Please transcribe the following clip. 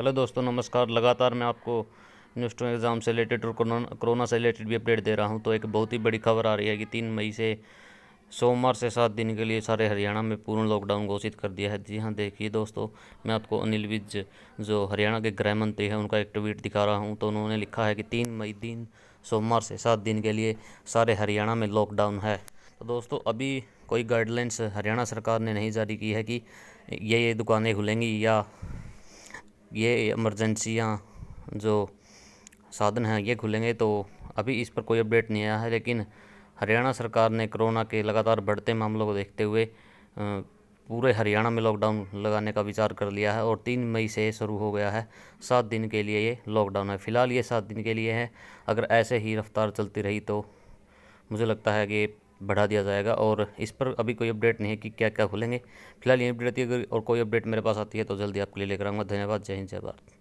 hello दोस्तों नमस्कार लगातार मैं आपको न्यूज टू एग्ज़ाम से रिलेटेड और कोरोना से रिलेटेड भी अपडेट दे रहा हूं तो एक बहुत ही बड़ी खबर आ रही है कि तीन मई से सोमवार से सात दिन के लिए सारे हरियाणा में पूर्ण लॉकडाउन घोषित कर दिया है जी हाँ देखिए दोस्तों मैं आपको अनिल विज जो हरियाणा के गृह मंत्री हैं उनका एक ट्वीट दिखा रहा हूँ तो उन्होंने लिखा है कि तीन मई दिन सोमवार से सात दिन के लिए सारे हरियाणा में लॉकडाउन है तो दोस्तों अभी कोई गाइडलाइंस हरियाणा सरकार ने नहीं जारी की है कि ये ये दुकानें खुलेंगी या ये इमरजेंसियाँ जो साधन हैं ये खुलेंगे तो अभी इस पर कोई अपडेट नहीं आया है लेकिन हरियाणा सरकार ने कोरोना के लगातार बढ़ते मामलों को देखते हुए पूरे हरियाणा में लॉकडाउन लगाने का विचार कर लिया है और तीन मई से शुरू हो गया है सात दिन के लिए ये लॉकडाउन है फ़िलहाल ये सात दिन के लिए है अगर ऐसे ही रफ्तार चलती रही तो मुझे लगता है कि बढ़ा दिया जाएगा और इस पर अभी कोई अपडेट नहीं है कि क्या क्या खुलेंगे फिलहाल यही अपडेट आती है और कोई अपडेट मेरे पास आती है तो जल्दी आपके लिए लेकर आऊँगा धन्यवाद जय हिंद जय भारत